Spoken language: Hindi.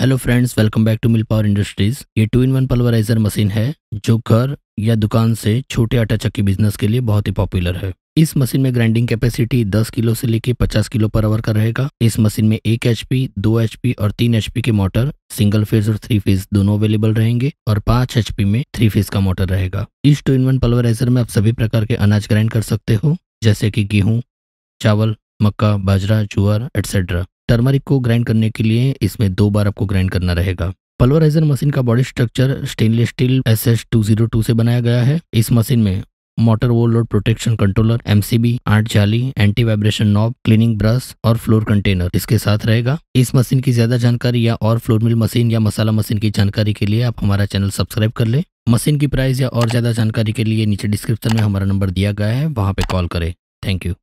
hello friends welcome back to mill power industries ये two in one pulverizer machine है जो घर या दुकान से छोटे आटा चक्की बिजनेस के लिए बहुत ही पॉपुलर है इस मशीन में ग्राइंडिंग कैपेसिटी 10 किलो से लेकर 50 किलो पर आवर का रहेगा इस मशीन में एक एच पी दो एच पी और तीन एच पी के मोटर सिंगल फेज और थ्री फेज दोनों अवेलेबल रहेंगे और पांच एच पी में थ्री फेज का मोटर रहेगा इस टू इन वन पल्वराइजर में आप सभी प्रकार के अनाज ग्राइंड कर सकते हो जैसे की गेहूँ चावल मक्का बाजरा ज्वार एटसेट्रा टर्मरिक को ग्राइंड करने के लिए इसमें दो बार आपको ग्राइंड करना रहेगा पल्वराइजर मशीन का body structure stainless steel S S two zero two से बनाया गया है इस मशीन में motor overload protection controller MCB आठ जाली anti vibration knob cleaning brush और फ्लोर कंटेनर इसके साथ रहेगा इस मशीन की ज्यादा जानकारी या और फ्लोर मिल मशीन या मसाला मशीन की जानकारी के लिए आप हमारा चैनल सब्सक्राइब कर ले मशीन की प्राइस या और ज्यादा जानकारी के लिए नीचे डिस्क्रिप्शन में हमारा नंबर दिया गया है वहाँ पे कॉल करें थैंक यू